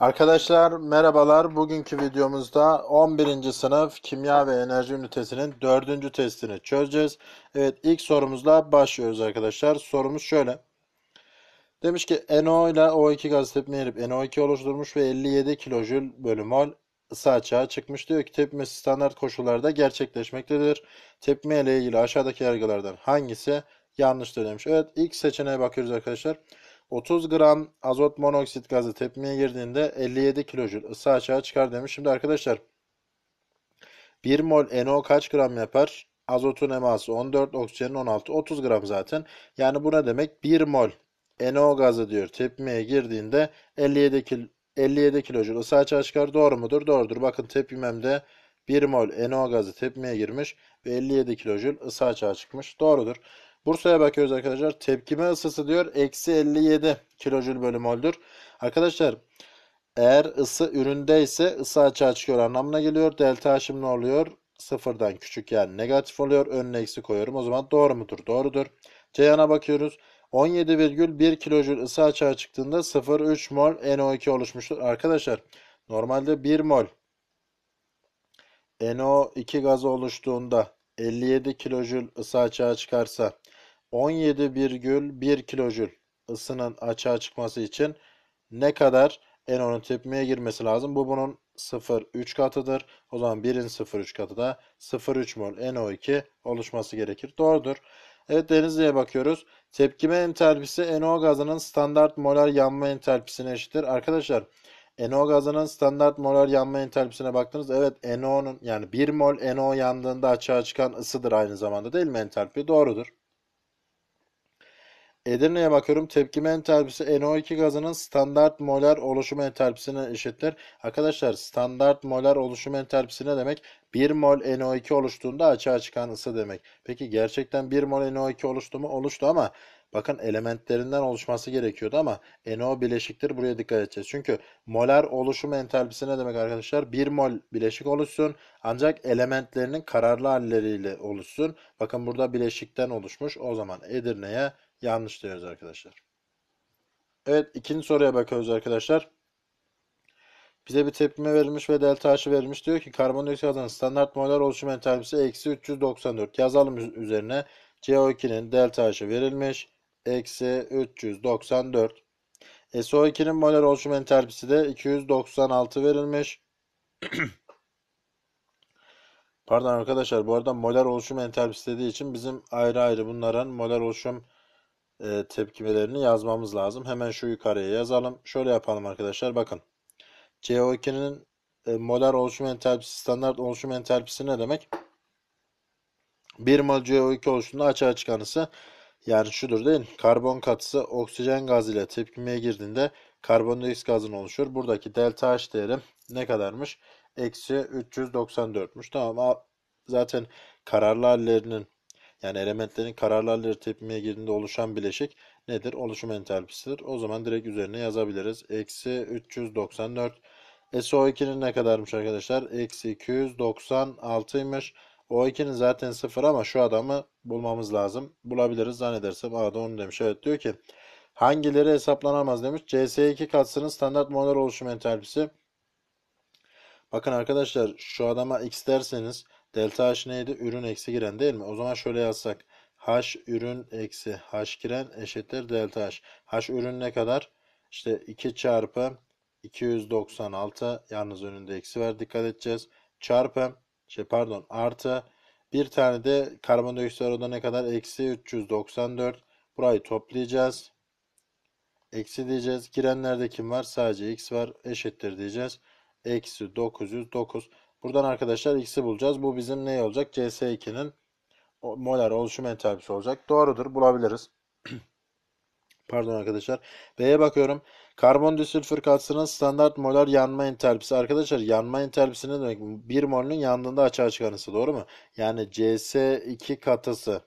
Arkadaşlar merhabalar. Bugünkü videomuzda 11. sınıf kimya ve enerji ünitesinin 4. testini çözeceğiz. Evet ilk sorumuzla başlıyoruz arkadaşlar. Sorumuz şöyle. Demiş ki NO ile O2 gaz tepmeye erip NO2 oluşturmuş ve 57 kilojül bölü mol ısı açığa çıkmış. Diyor ki tepmesi standart koşullarda gerçekleşmektedir. Tepme ile ilgili aşağıdaki yargılardan hangisi yanlıştır demiş. Evet ilk seçeneğe bakıyoruz Arkadaşlar. 30 gram azot monoksit gazı tepmeye girdiğinde 57 kilojül ısı açığa çıkar demiş. Şimdi arkadaşlar 1 mol NO kaç gram yapar? Azotun eması 14, oksijenin 16, 30 gram zaten. Yani bu ne demek? 1 mol NO gazı diyor tepmeye girdiğinde 57 kilo 57 kilojül ısı açığa çıkar. Doğru mudur? Doğrudur. Bakın tepmemde 1 mol NO gazı tepmeye girmiş ve 57 kilojül ısı açığa çıkmış. Doğrudur. Bursa'ya bakıyoruz arkadaşlar. Tepkime ısısı diyor. Eksi 57 kilojül bölü moldür. Arkadaşlar eğer ısı üründe ise ısı açığa çıkıyor anlamına geliyor. Delta H ne oluyor? Sıfırdan küçük yani negatif oluyor. Önüne eksi koyuyorum. O zaman doğru mudur? Doğrudur. C yana bakıyoruz. 17,1 kilojül ısı açığa çıktığında 0,3 mol NO2 oluşmuştur. Arkadaşlar normalde 1 mol NO2 gazı oluştuğunda 57 kilojül ısı açığa çıkarsa 17,1 kilojül ısının açığa çıkması için ne kadar enonun tepmeye girmesi lazım? Bu bunun 0,3 katıdır. O zaman 1'in 0,3 katı da 0,3 mol NO2 oluşması gerekir. Doğrudur. Evet Denizli'ye bakıyoruz. Tepkime entalpisi NO gazının standart molar yanma entalpisine eşittir. Arkadaşlar NO gazının standart molar yanma entalpisine baktınız. Evet NO'nun yani 1 mol NO yandığında açığa çıkan ısıdır aynı zamanda değil mi entalpi? Doğrudur. Edirne'ye bakıyorum. Tepkime entalpisi NO2 gazının standart molar oluşum entalpisine eşittir. Arkadaşlar standart molar oluşum entalpisi ne demek? 1 mol NO2 oluştuğunda açığa çıkan ısı demek. Peki gerçekten 1 mol NO2 oluştu mu? Oluştu ama Bakın elementlerinden oluşması gerekiyordu ama NO bileşiktir. Buraya dikkat edeceğiz. Çünkü molar oluşum entalpisi ne demek arkadaşlar? 1 mol bileşik oluşsun ancak elementlerinin kararlı halleriyle oluşsun. Bakın burada bileşikten oluşmuş. O zaman Edirne'ye yanlış diyoruz arkadaşlar. Evet ikinci soruya bakıyoruz arkadaşlar. Bize bir tepkime verilmiş ve delta H verilmiş. Diyor ki karbondioksit gazının standart molar oluşum entalpisi eksi 394. Yazalım üzerine. CO2'nin delta H'ı verilmiş eksi 394. SO2'nin molar oluşum entalpisi de 296 verilmiş. Pardon arkadaşlar bu arada molar oluşum entalpisi dediği için bizim ayrı ayrı bunların molar oluşum e, tepkimelerini yazmamız lazım. Hemen şu yukarıya yazalım. Şöyle yapalım arkadaşlar bakın. CO2'nin e, molar oluşum entalpisi standart oluşum entalpisi ne demek? 1 mol CO2 oluşumunda açığa çıkan ısı yani şudur değil mi? Karbon katısı oksijen gazıyla ile tepkimeye girdiğinde karbondioksit gazını oluşur. Buradaki delta H değeri ne kadarmış? Eksi 394'müş. Tamam zaten kararlı hallerinin yani elementlerin kararlı halleri tepkimeye girdiğinde oluşan bileşik nedir? Oluşum entalpisidir. O zaman direkt üzerine yazabiliriz. Eksi 394. SO2'nin ne kadarmış arkadaşlar? Eksi 296'ymış. O ikinin zaten sıfır ama şu adamı bulmamız lazım. Bulabiliriz zannedersem. Aa da onu demiş. Evet diyor ki hangileri hesaplanamaz demiş. CS2 katsının standart molar oluşum entalpisi. Bakın arkadaşlar şu adama x derseniz delta h neydi? Ürün eksi giren değil mi? O zaman şöyle yazsak. h ürün eksi h giren eşittir delta h. h ürün ne kadar? İşte 2 çarpı 296 yalnız önünde eksi var dikkat edeceğiz. Çarpı şey pardon artı bir tane de karbondioksit oranında ne kadar? Eksi 394. Burayı toplayacağız. Eksi diyeceğiz. Girenlerde kim var? Sadece x var. Eşittir diyeceğiz. Eksi 909. Buradan arkadaşlar x'i bulacağız. Bu bizim ne olacak? CS2'nin molar oluşum entalpisi olacak. Doğrudur. Bulabiliriz. Pardon arkadaşlar. B'ye bakıyorum. Karbondisülfür katsının standart molar yanma entalpisi. Arkadaşlar yanma entalpisi ne demek? 1 molün yandığında açığa çıkan ısı doğru mu? Yani CS2 katısı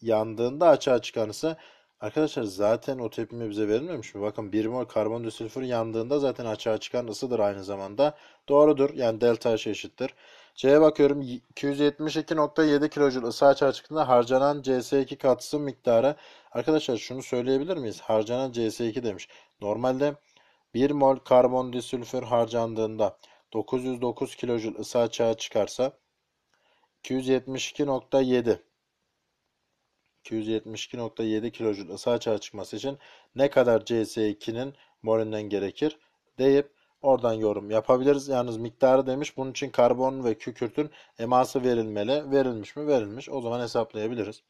yandığında açığa çıkan ısı. Arkadaşlar zaten o tepimi bize verilmemiş mi? Bakın 1 mol karbondisülfür yandığında zaten açığa çıkan ısıdır aynı zamanda. Doğrudur. Yani delta H eşittir. C'ye bakıyorum 272.7 kilojul ısı açığa çıktığında harcanan CS2 katısı miktarı. Arkadaşlar şunu söyleyebilir miyiz? Harcanan CS2 demiş. Normalde 1 mol karbon karbondisülfür harcandığında 909 kilojül ısı açığa çıkarsa 272.7 272.7 kilojül ısı açığa çıkması için ne kadar CS2'nin molünden gerekir deyip oradan yorum yapabiliriz. Yalnız miktarı demiş. Bunun için karbon ve kükürtün eması verilmeli. Verilmiş mi? Verilmiş. O zaman hesaplayabiliriz.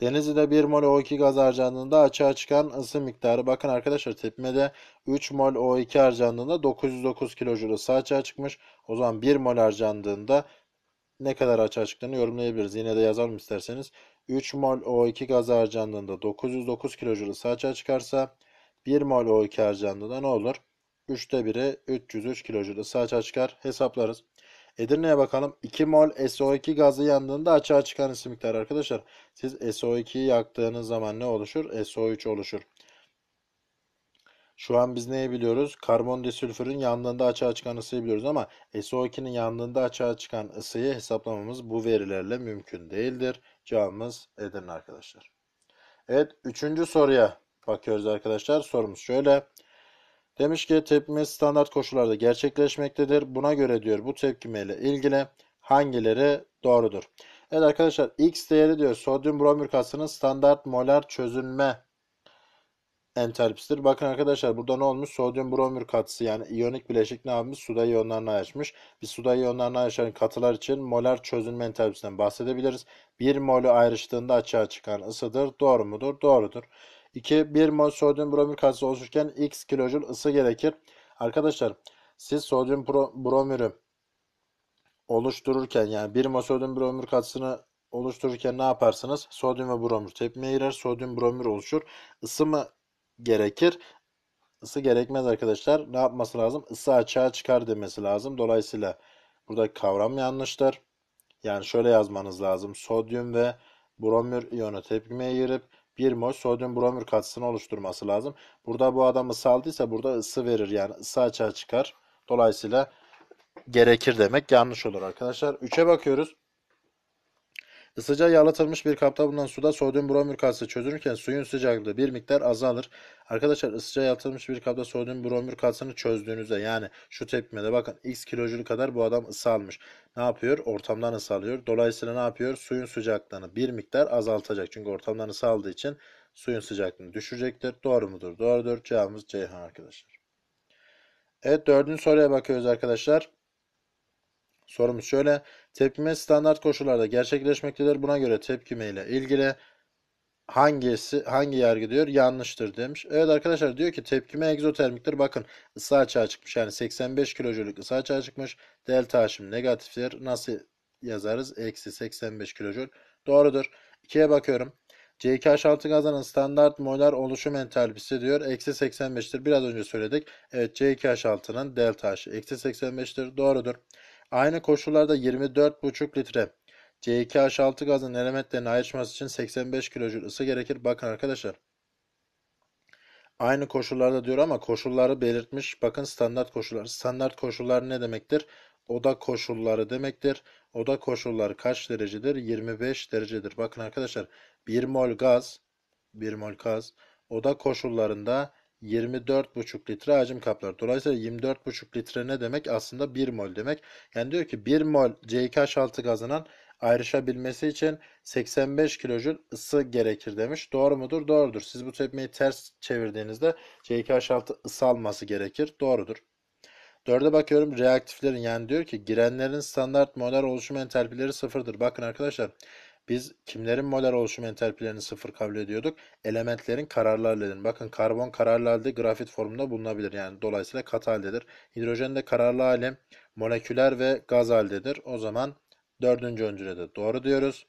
Denizli'de 1 mol O2 gaz harcandığında açığa çıkan ısı miktarı. Bakın arkadaşlar tepmede 3 mol O2 harcandığında 909 kilojoule ısı açığa çıkmış. O zaman 1 mol harcandığında ne kadar açığa çıktığını yorumlayabiliriz. Yine de yazalım isterseniz. 3 mol O2 gaz harcandığında 909 kilojoule ısı açığa çıkarsa 1 mol O2 harcandığında ne olur? 3'te 1'i 303 kilojoule ısı açığa çıkar. Hesaplarız. Edirne'ye bakalım. 2 mol SO2 gazı yandığında açığa çıkan ısı miktarı arkadaşlar. Siz SO2'yi yaktığınız zaman ne oluşur? SO3 oluşur. Şu an biz neyi biliyoruz? Karbondisülfürün yandığında açığa çıkan ısıyı biliyoruz ama SO2'nin yandığında açığa çıkan ısıyı hesaplamamız bu verilerle mümkün değildir. Cevabımız Edirne arkadaşlar. Evet üçüncü soruya bakıyoruz arkadaşlar. Sorumuz şöyle. Demiş ki tepkime standart koşullarda gerçekleşmektedir. Buna göre diyor bu tepkimeyle ilgili hangileri doğrudur? Evet arkadaşlar X değeri diyor sodyum bromür kasının standart molar çözünme entalpisidir. Bakın arkadaşlar burada ne olmuş? Sodyum bromür katısı yani iyonik bileşik ne yapmış? Suda iyonlarına ayrışmış. Bir suda iyonlarına ayrışan katılar için molar çözünme entalpisinden bahsedebiliriz. Bir molü ayrıştığında açığa çıkan ısıdır. Doğru mudur? Doğrudur. 2. 1 mol sodyum bromür katsayısı oluşurken x kilojoule ısı gerekir. Arkadaşlar siz sodyum bromürü oluştururken yani 1 mol sodyum bromür katısını oluştururken ne yaparsınız? Sodyum ve bromür tepmeye girer. Sodyum bromür oluşur. Isı mı gerekir? Isı gerekmez arkadaşlar. Ne yapması lazım? Isı açığa çıkar demesi lazım. Dolayısıyla burada kavram yanlıştır. Yani şöyle yazmanız lazım. Sodyum ve bromür iyonu tepkimeye girip 1 mol sodyum bromür katısını oluşturması lazım. Burada bu adam ısı aldıysa burada ısı verir yani ısı açığa çıkar. Dolayısıyla gerekir demek yanlış olur arkadaşlar. 3'e bakıyoruz. Isıcağı yağlatılmış bir kapta bulunan suda sodyum bromür katsı çözünürken suyun sıcaklığı bir miktar azalır. Arkadaşlar ısıcağı yağlatılmış bir kapta sodyum bromür katsını çözdüğünüzde yani şu tepkimede bakın x kilojül kadar bu adam ısı almış. Ne yapıyor? Ortamdan ısı alıyor. Dolayısıyla ne yapıyor? Suyun sıcaklığını bir miktar azaltacak. Çünkü ortamdan ısı aldığı için suyun sıcaklığını düşürecektir. Doğru mudur? Doğrudur. Cevabımız Ceyhan arkadaşlar. Evet dördüncü soruya bakıyoruz arkadaşlar. Sorumuz şöyle. Tepkime standart koşullarda gerçekleşmektedir. Buna göre tepkime ile ilgili hangisi hangi yargı diyor yanlıştır demiş. Evet arkadaşlar diyor ki tepkime egzotermiktir. Bakın ısı açığa çıkmış. Yani 85 kilojoule'lük ısı açığa çıkmış. Delta açım negatiftir. Nasıl yazarız? Eksi 85 kilojoul. Doğrudur. 2'ye bakıyorum. c 2 6 gazının standart molar oluşum entalpisi diyor. Eksi 85'tir. Biraz önce söyledik. Evet c 2 6nın delta H eksi 85'tir. Doğrudur. Aynı koşullarda 24,5 litre C2H6 gazının elementlerine ayrışması için 85 kilojül ısı gerekir. Bakın arkadaşlar. Aynı koşullarda diyor ama koşulları belirtmiş. Bakın standart koşullar. Standart koşullar ne demektir? Oda koşulları demektir. Oda koşulları kaç derecedir? 25 derecedir. Bakın arkadaşlar 1 mol gaz 1 mol gaz oda koşullarında 24,5 litre hacim kaplar. Dolayısıyla 24,5 litre ne demek? Aslında 1 mol demek. Yani diyor ki 1 mol c 6 gazının ayrışabilmesi için 85 kilojül ısı gerekir demiş. Doğru mudur? Doğrudur. Siz bu tepmeyi ters çevirdiğinizde c 6 ısı alması gerekir. Doğrudur. Dörde bakıyorum reaktiflerin yani diyor ki girenlerin standart molar oluşum entalpileri sıfırdır. Bakın arkadaşlar biz kimlerin moler oluşum entalpilerini sıfır kabul ediyorduk? Elementlerin kararlı halledir. Bakın karbon kararlı halde grafit formunda bulunabilir. Yani dolayısıyla katı haldedir. Hidrojen de kararlı hali moleküler ve gaz haldedir. O zaman dördüncü öncüle de doğru diyoruz.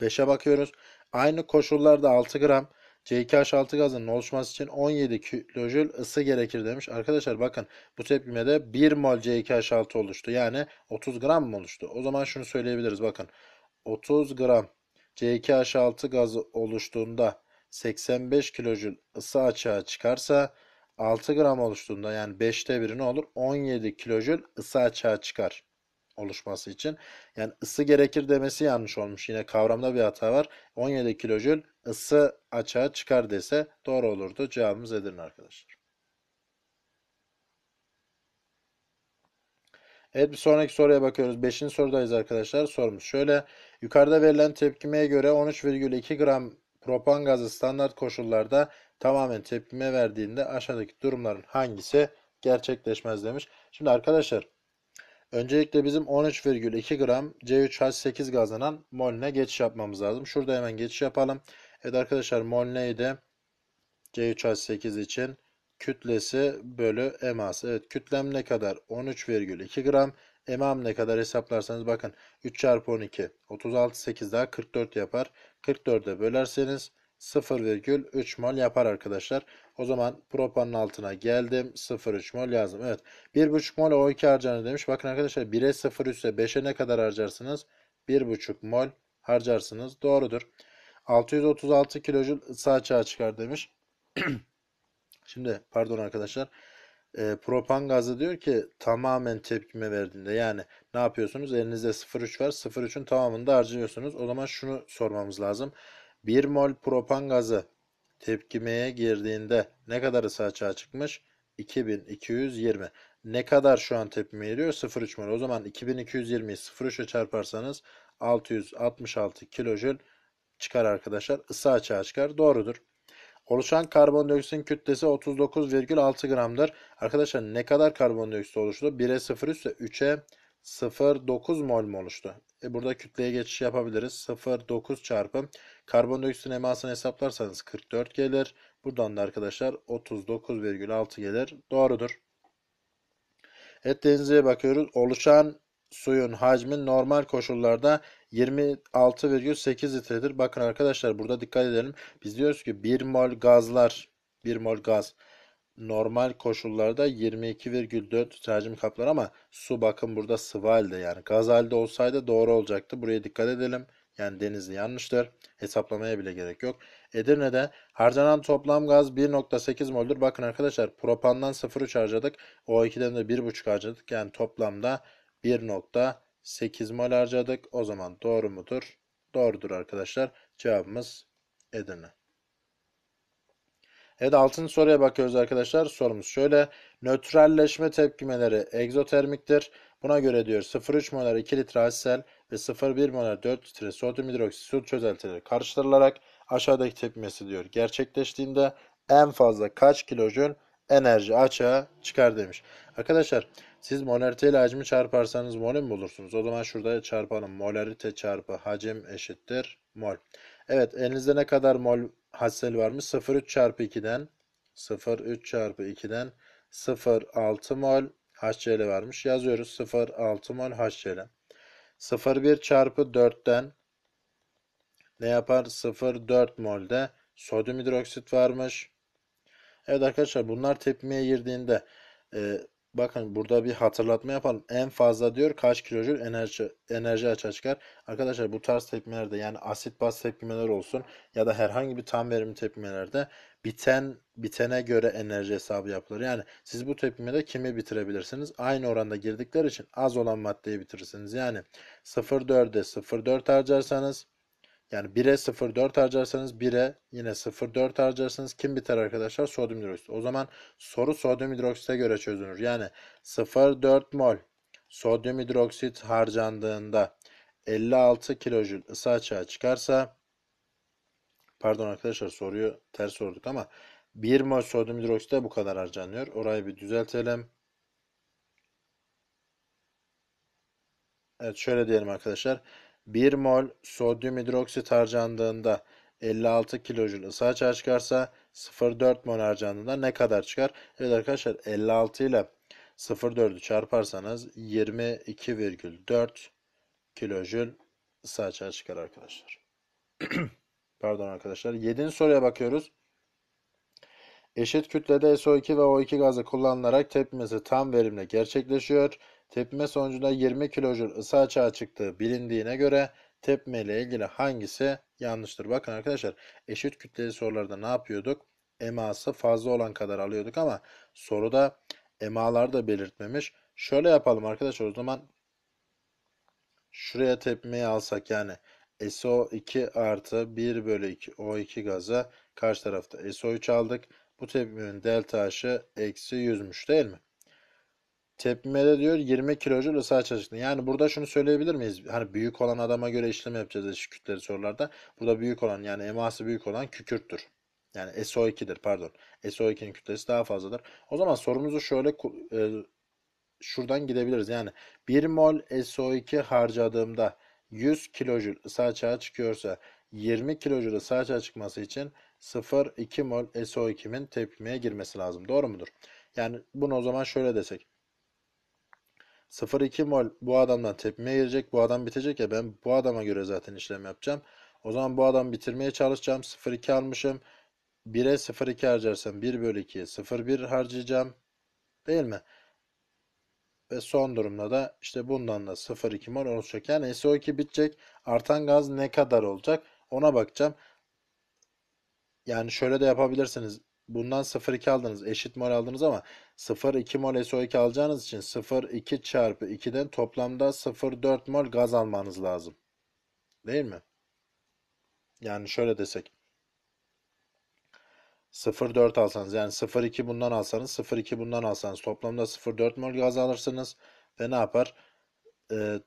Beşe bakıyoruz. Aynı koşullarda 6 gram C2H6 gazının oluşması için 17 kilojül ısı gerekir demiş. Arkadaşlar bakın bu tepkimede 1 mol C2H6 oluştu. Yani 30 gram mı oluştu? O zaman şunu söyleyebiliriz bakın. 30 gram C2H6 gazı oluştuğunda 85 kilojül ısı açığa çıkarsa 6 gram oluştuğunda yani 5'te 1 ne olur? 17 kilojül ısı açığa çıkar oluşması için. Yani ısı gerekir demesi yanlış olmuş. Yine kavramda bir hata var. 17 kilojül ısı açığa çıkar dese doğru olurdu. Cevabımız Edirne arkadaşlar. Evet bir sonraki soruya bakıyoruz. Beşinci sorudayız arkadaşlar. Sormuş. Şöyle yukarıda verilen tepkimeye göre 13,2 gram propan gazı standart koşullarda tamamen tepkime verdiğinde aşağıdaki durumların hangisi gerçekleşmez demiş. Şimdi arkadaşlar öncelikle bizim 13,2 gram C3H8 gazlanan molüne geçiş yapmamız lazım. Şurada hemen geçiş yapalım. Evet arkadaşlar mol neydi? C3H8 için kütlesi bölü eması. Evet kütlem ne kadar? 13,2 gram. Emam ne kadar hesaplarsanız bakın 3 çarpı 12 36 8 daha 44 yapar. 44'e bölerseniz 0,3 mol yapar arkadaşlar. O zaman propanın altına geldim. 0,3 mol yazdım. Evet 1,5 mol O2 harcanır demiş. Bakın arkadaşlar 1'e 0 ise 5'e ne kadar harcarsınız? 1,5 mol harcarsınız. Doğrudur. 636 kilojul ısı açığa çıkar demiş. Şimdi pardon arkadaşlar. E, propan gazı diyor ki tamamen tepkime verdiğinde yani ne yapıyorsunuz? Elinizde 0.3 var. 0.3'ün tamamını da harcıyorsunuz. O zaman şunu sormamız lazım. 1 mol propan gazı tepkimeye girdiğinde ne kadar ısı açığa çıkmış? 2220. Ne kadar şu an tepkime giriyor? 0.3 mol. O zaman 2220'yi 0.3'e çarparsanız 666 kilojül çıkar arkadaşlar. Isı açığa çıkar. Doğrudur. Oluşan karbondioksitin kütlesi 39,6 gramdır. Arkadaşlar ne kadar karbondioksit oluştu? 1'e 0 ise 3'e 0,9 mol mu oluştu? E burada kütleye geçiş yapabiliriz. 0,9 çarpı karbondioksitin emasını hesaplarsanız 44 gelir. Buradan da arkadaşlar 39,6 gelir. Doğrudur. Et denize bakıyoruz. Oluşan suyun hacmi normal koşullarda 26,8 litredir. Bakın arkadaşlar burada dikkat edelim. Biz diyoruz ki 1 mol gazlar 1 mol gaz normal koşullarda 22,4 hacim kaplar ama su bakın burada sıvı halde yani gaz halde olsaydı doğru olacaktı. Buraya dikkat edelim. Yani denizli yanlıştır. Hesaplamaya bile gerek yok. Edirne'de harcanan toplam gaz 1.8 moldur. Bakın arkadaşlar propandan 0.3 harcadık. O2'den de 1.5 harcadık. Yani toplamda 1. 8 mol harcadık. O zaman doğru mudur? Doğrudur arkadaşlar. Cevabımız Edirne. Evet 6. soruya bakıyoruz arkadaşlar. Sorumuz şöyle. Nötralleşme tepkimeleri egzotermiktir. Buna göre diyor 0,3 molar 2 litre HCl ve 0,1 molar 4 litre sodyum hidroksit çözeltileri karıştırılarak aşağıdaki tepkimesi diyor. Gerçekleştiğinde en fazla kaç kilojül enerji açığa çıkar demiş. Arkadaşlar siz molarite ile hacmi çarparsanız mol mi bulursunuz? O zaman şurada çarpalım. Molarite çarpı hacim eşittir mol. Evet elinizde ne kadar mol hassel varmış? 0,3 çarpı 2'den 0,3 çarpı 2'den 0,6 mol HCl varmış. Yazıyoruz 0,6 mol HCl. 0,1 çarpı 4'ten ne yapar? 0,4 molde sodyum hidroksit varmış. Evet arkadaşlar bunlar tepmeye girdiğinde e, bakın burada bir hatırlatma yapalım. En fazla diyor kaç kilojül enerji enerji açığa çıkar. Arkadaşlar bu tarz tepkimelerde yani asit baz tepkimeler olsun ya da herhangi bir tam verimli tepkimelerde biten bitene göre enerji hesabı yapılır. Yani siz bu tepkimede kimi bitirebilirsiniz? Aynı oranda girdikleri için az olan maddeyi bitirirsiniz. Yani 0.4'e 0.4 harcarsanız yani 1'e 0,4 harcarsanız 1'e yine 0,4 harcarsanız kim biter arkadaşlar? Sodyum hidroksit. O zaman soru sodyum hidroksite göre çözülür. Yani 0,4 mol sodyum hidroksit harcandığında 56 kilojül ısı açığa çıkarsa pardon arkadaşlar soruyu ters sorduk ama 1 mol sodyum hidroksite bu kadar harcanıyor. Orayı bir düzeltelim. Evet şöyle diyelim arkadaşlar. 1 mol sodyum hidroksit harcandığında 56 kilojül ısı açığa çıkarsa 0,4 mol harcandığında ne kadar çıkar? Evet arkadaşlar 56 ile 0,4'ü çarparsanız 22,4 kilojül ısı açığa çıkar arkadaşlar. Pardon arkadaşlar. 7. soruya bakıyoruz. Eşit kütlede SO2 ve O2 gazı kullanılarak tepmesi tam verimle gerçekleşiyor. Tepme sonucunda 20 kilojoule ısı açığa çıktığı bilindiğine göre tepme ile ilgili hangisi yanlıştır? Bakın arkadaşlar eşit kütleli sorularda ne yapıyorduk? Eması fazla olan kadar alıyorduk ama soruda emalar da belirtmemiş. Şöyle yapalım arkadaşlar o zaman şuraya tepmeyi alsak yani SO2 artı 1 bölü 2 O2 gazı karşı tarafta SO3 aldık. Bu tepmenin delta H'ı eksi 100'müş değil mi? Tepmede diyor 20 kilojoul ısı açıklığı. Yani burada şunu söyleyebilir miyiz? Hani büyük olan adama göre işlem yapacağız eşik kütleli sorularda. Burada büyük olan yani eması büyük olan kükürttür. Yani SO2'dir pardon. SO2'nin kütlesi daha fazladır. O zaman sorumuzu şöyle e, şuradan gidebiliriz. Yani 1 mol SO2 harcadığımda 100 kilojoul ısı açığa çıkıyorsa 20 kilojoul ısı açığa çıkması için 0,2 mol SO2'min tepkimeye girmesi lazım. Doğru mudur? Yani bunu o zaman şöyle desek. 0.2 mol bu adamdan tepme girecek. Bu adam bitecek ya ben bu adama göre zaten işlem yapacağım. O zaman bu adamı bitirmeye çalışacağım. 0.2 almışım. 1'e 0.2 harcarsam 1 bölü 2'ye 0.1 harcayacağım. Değil mi? Ve son durumda da işte bundan da 0.2 mol olacak Yani SO2 bitecek. Artan gaz ne kadar olacak? Ona bakacağım. Yani şöyle de yapabilirsiniz bundan 0,2 aldınız. Eşit mol aldınız ama 0 2 mol SO2 alacağınız için 0 2 çarpı 2'den toplamda 0 4 mol gaz almanız lazım. Değil mi? Yani şöyle desek. 0 4 alsanız yani 0 2 bundan alsanız 0 2 bundan alsanız toplamda 0 4 mol gaz alırsınız ve ne yapar? Ee,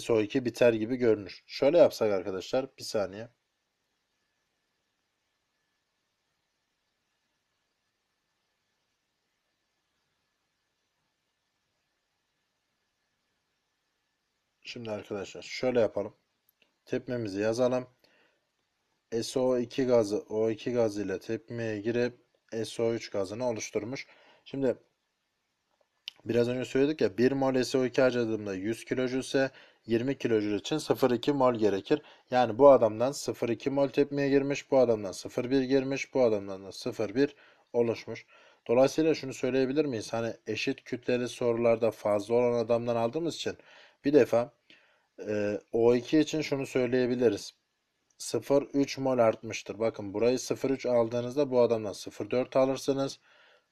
SO2 biter gibi görünür. Şöyle yapsak arkadaşlar bir saniye. Şimdi arkadaşlar şöyle yapalım. Tepmemizi yazalım. SO2 gazı O2 gazı ile tepmeye girip SO3 gazını oluşturmuş. Şimdi biraz önce söyledik ya 1 mol SO2 harcadığımda 100 kilojül ise 20 kilojül için 0,2 mol gerekir. Yani bu adamdan 0,2 mol tepmeye girmiş, bu adamdan 0,1 girmiş, bu adamdan da 0,1 oluşmuş. Dolayısıyla şunu söyleyebilir miyiz? Hani eşit kütleli sorularda fazla olan adamdan aldığımız için bir defa ee, O2 için şunu söyleyebiliriz. 0,3 mol artmıştır. Bakın burayı 0,3 aldığınızda bu adamdan 0,4 alırsınız.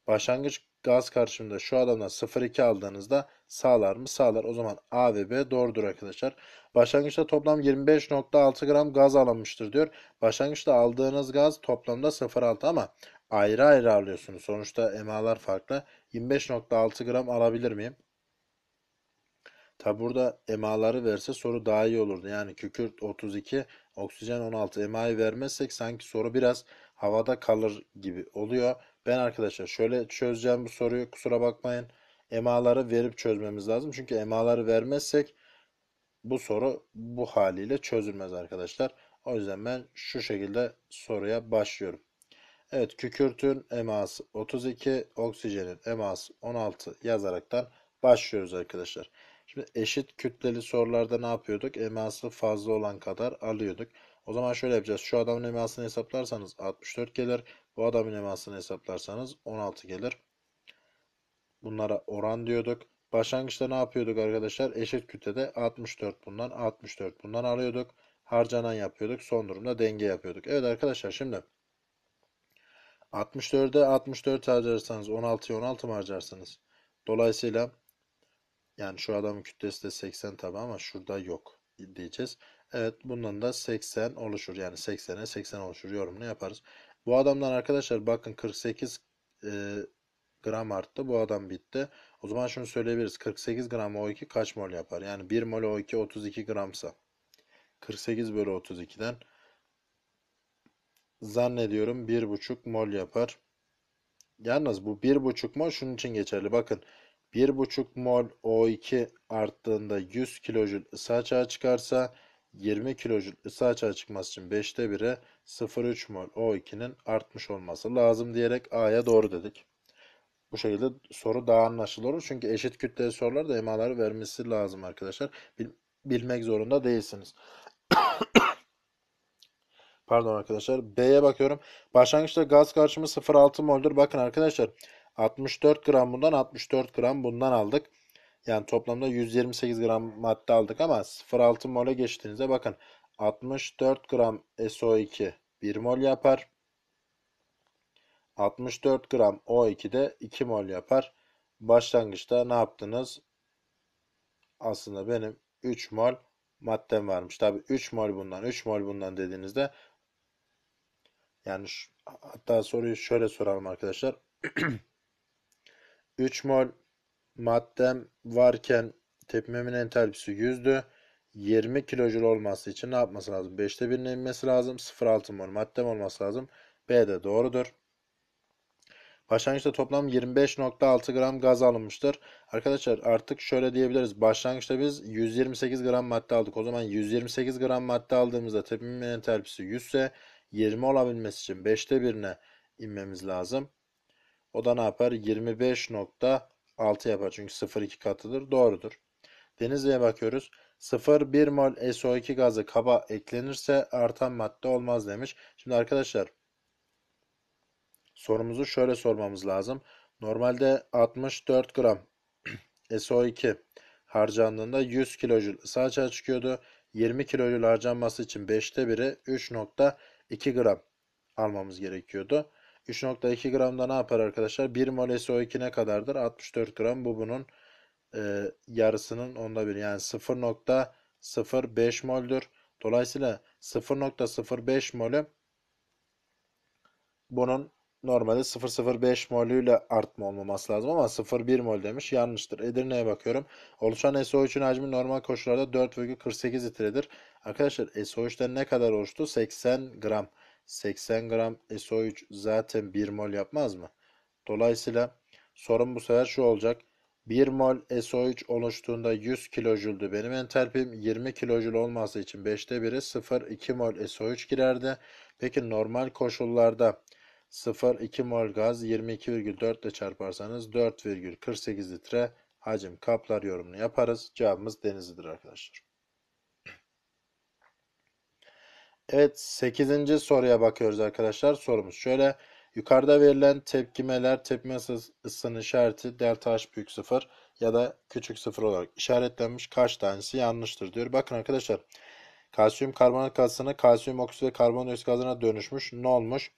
Başlangıç gaz karışımında şu adamdan 0,2 aldığınızda sağlar mı? Sağlar. O zaman A ve B doğrudur arkadaşlar. Başlangıçta toplam 25.6 gram gaz alınmıştır diyor. Başlangıçta aldığınız gaz toplamda 0,6 ama ayrı ayrı alıyorsunuz. Sonuçta emalar farklı. 25.6 gram alabilir miyim? Tabi burada emaları verse soru daha iyi olurdu. Yani kükürt 32, oksijen 16 emayı vermezsek sanki soru biraz havada kalır gibi oluyor. Ben arkadaşlar şöyle çözeceğim bu soruyu kusura bakmayın. Emaları verip çözmemiz lazım. Çünkü emaları vermezsek bu soru bu haliyle çözülmez arkadaşlar. O yüzden ben şu şekilde soruya başlıyorum. Evet kükürtün eması 32, oksijenin eması 16 yazaraktan başlıyoruz arkadaşlar eşit kütleli sorularda ne yapıyorduk? Eması fazla olan kadar alıyorduk. O zaman şöyle yapacağız. Şu adamın emasını hesaplarsanız 64 gelir. Bu adamın emasını hesaplarsanız 16 gelir. Bunlara oran diyorduk. Başlangıçta ne yapıyorduk arkadaşlar? Eşit kütlede 64 bundan 64 bundan alıyorduk. Harcanan yapıyorduk. Son durumda denge yapıyorduk. Evet arkadaşlar şimdi 64'e 64 harcarsanız 16'ya 16 mı harcarsınız? Dolayısıyla yani şu adamın kütlesi de 80 tabi ama şurada yok diyeceğiz. Evet bundan da 80 oluşur. Yani 80'e 80 oluşur yorumunu yaparız. Bu adamdan arkadaşlar bakın 48 e, gram arttı. Bu adam bitti. O zaman şunu söyleyebiliriz. 48 gram O2 kaç mol yapar? Yani 1 mol O2 32 gramsa. 48 bölü 32'den zannediyorum 1,5 mol yapar. Yalnız bu 1,5 mol şunun için geçerli. Bakın bir buçuk mol O2 arttığında 100 kilojül ısı açığa çıkarsa 20 kilojül ısı açığa çıkması için 5'te 1'e 0,3 mol O2'nin artmış olması lazım diyerek A'ya doğru dedik. Bu şekilde soru daha anlaşılır olur. Çünkü eşit kütleli sorular da emaları vermesi lazım arkadaşlar. bilmek zorunda değilsiniz. Pardon arkadaşlar. B'ye bakıyorum. Başlangıçta gaz karşımı 0,6 moldur. Bakın arkadaşlar 64 gram bundan 64 gram bundan aldık. Yani toplamda 128 gram madde aldık ama 0.6 mole geçtiğinizde bakın 64 gram SO2 1 mol yapar. 64 gram O2 de 2 mol yapar. Başlangıçta ne yaptınız? Aslında benim 3 mol maddem varmış. Tabii 3 mol bundan 3 mol bundan dediğinizde yani şu, hatta soruyu şöyle soralım arkadaşlar. 3 mol maddem varken tepmemin entalpisi 100'dü. 20 kilojul olması için ne yapması lazım? 5'te 1'ine inmesi lazım. 0,6 mol maddem olması lazım. B de doğrudur. Başlangıçta toplam 25.6 gram gaz alınmıştır. Arkadaşlar artık şöyle diyebiliriz. Başlangıçta biz 128 gram madde aldık. O zaman 128 gram madde aldığımızda tepimin entalpisi 100 ise 20 olabilmesi için 5'te 1'ine inmemiz lazım. O da ne yapar? 25.6 yapar. Çünkü 0,2 katıdır. Doğrudur. Denizli'ye bakıyoruz. 0,1 mol SO2 gazı kaba eklenirse artan madde olmaz demiş. Şimdi arkadaşlar sorumuzu şöyle sormamız lazım. Normalde 64 gram SO2 harcandığında 100 kilojül ısı açığa çıkıyordu. 20 kilojül harcanması için 5'te biri 3.2 gram almamız gerekiyordu. 3.2 gramda ne yapar arkadaşlar? 1 mol SO2 ne kadardır? 64 gram. Bu bunun e, yarısının onda bir. Yani 0.05 moldür. Dolayısıyla 0.05 molü bunun normalde 0.05 molüyle artma olmaması lazım ama 0.1 mol demiş yanlıştır. Edirne'ye bakıyorum. Oluşan SO3'ün hacmi normal koşullarda 4,48 litredir. Arkadaşlar SO3'ten ne kadar oluştu? 80 gram. 80 gram SO3 zaten 1 mol yapmaz mı? Dolayısıyla sorun bu sefer şu olacak. 1 mol SO3 oluştuğunda 100 kilojüldü. Benim entalpim 20 kilojul olması için 5'te 1'e 0,2 mol SO3 girerdi. Peki normal koşullarda 0,2 mol gaz 22,4 ile çarparsanız 4,48 litre hacim kaplar yorumunu yaparız. Cevabımız denizlidir arkadaşlar. Evet 8. soruya bakıyoruz arkadaşlar. Sorumuz şöyle. Yukarıda verilen tepkimeler tepkime ısının işareti delta H büyük 0 ya da küçük 0 olarak işaretlenmiş kaç tanesi yanlıştır diyor. Bakın arkadaşlar kalsiyum karbonat gazına kalsiyum oksit ve karbondioksit gazına dönüşmüş. Ne olmuş?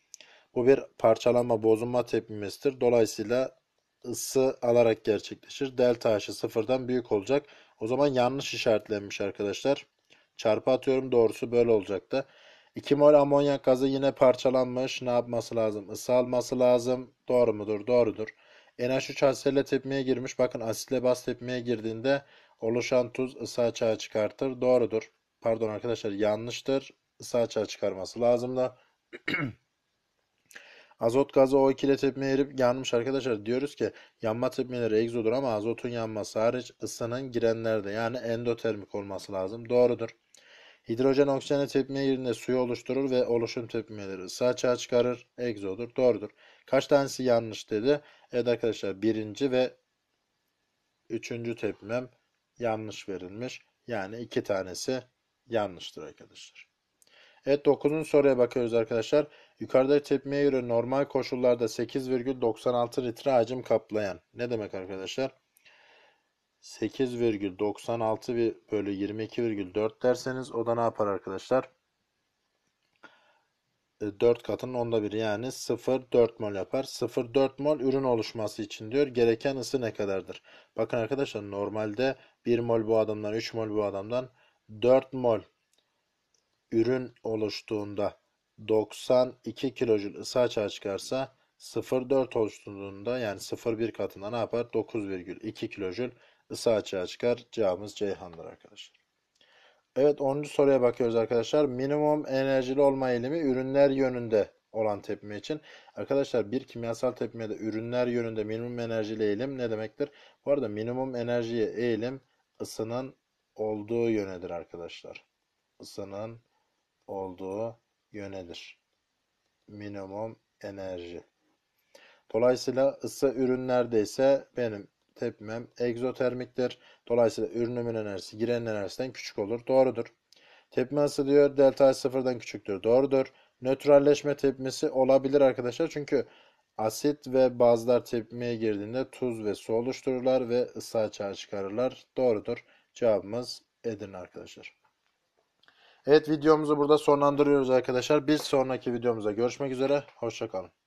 Bu bir parçalanma bozulma tepkimesidir. Dolayısıyla ısı alarak gerçekleşir. Delta H'ı sıfırdan büyük olacak. O zaman yanlış işaretlenmiş arkadaşlar. Çarpı atıyorum doğrusu böyle olacaktı. 2 mol amonyak gazı yine parçalanmış. Ne yapması lazım? Isı alması lazım. Doğru mudur? Doğrudur. NH3 asitle tepmeye girmiş. Bakın asitle bas tepmeye girdiğinde oluşan tuz ısı açığa çıkartır. Doğrudur. Pardon arkadaşlar yanlıştır. Isı açığa çıkarması lazım da. azot gazı O2 ile tepmeye girip yanmış arkadaşlar. Diyoruz ki yanma tepmeleri egzodur ama azotun yanması hariç ısının girenlerde yani endotermik olması lazım. Doğrudur. Hidrojen oksijene tepme yerinde suyu oluşturur ve oluşum tepmeleri ısı açığa çıkarır. Egzodur. Doğrudur. Kaç tanesi yanlış dedi? Evet arkadaşlar birinci ve üçüncü tepmem yanlış verilmiş. Yani iki tanesi yanlıştır arkadaşlar. Evet 9'un soruya bakıyoruz arkadaşlar. Yukarıda tepmeye göre normal koşullarda 8,96 litre hacim kaplayan. Ne demek arkadaşlar? 8,96 bölü 22,4 derseniz o da ne yapar arkadaşlar? 4 e, katının onda biri yani 0,4 mol yapar. 0,4 mol ürün oluşması için diyor gereken ısı ne kadardır? Bakın arkadaşlar normalde 1 mol bu adamdan 3 mol bu adamdan 4 mol ürün oluştuğunda 92 kilojül ısı açığa çıkarsa 0,4 oluştuğunda yani 0,1 katında ne yapar? 9,2 kilojül ısı açığa çıkar. Cevabımız Ceyhan'dır arkadaşlar. Evet 10. soruya bakıyoruz arkadaşlar. Minimum enerjili olma eğilimi ürünler yönünde olan tepme için. Arkadaşlar bir kimyasal tepmede ürünler yönünde minimum enerjili eğilim ne demektir? Bu arada minimum enerjiye eğilim ısının olduğu yönedir arkadaşlar. Isının olduğu yönedir. Minimum enerji. Dolayısıyla ısı ürünlerde ise benim tepmem egzotermiktir. Dolayısıyla ürünümün enerjisi giren enerjisinden küçük olur. Doğrudur. Tepme ısı diyor delta sıfırdan küçüktür. Doğrudur. Nötralleşme tepmesi olabilir arkadaşlar. Çünkü asit ve bazlar tepmeye girdiğinde tuz ve su oluştururlar ve ısı açığa çıkarırlar. Doğrudur. Cevabımız Edirne arkadaşlar. Evet videomuzu burada sonlandırıyoruz arkadaşlar. Bir sonraki videomuzda görüşmek üzere. Hoşçakalın.